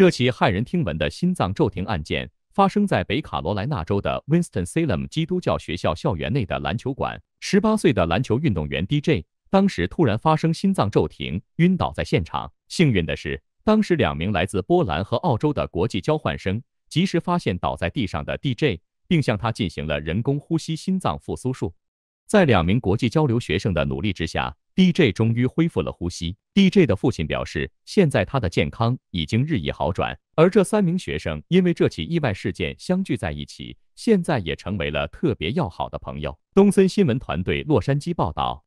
这起骇人听闻的心脏骤停案件发生在北卡罗来纳州的 Winston Salem 基督教学校校园内的篮球馆。十八岁的篮球运动员 D J 当时突然发生心脏骤停，晕倒在现场。幸运的是，当时两名来自波兰和澳洲的国际交换生及时发现倒在地上的 D J，并向他进行了人工呼吸、心脏复苏术。在两名国际交流学生的努力之下，DJ 终于恢复了呼吸。DJ 的父亲表示，现在他的健康已经日益好转。而这三名学生因为这起意外事件相聚在一起，现在也成为了特别要好的朋友。东森新闻团队洛杉矶报道。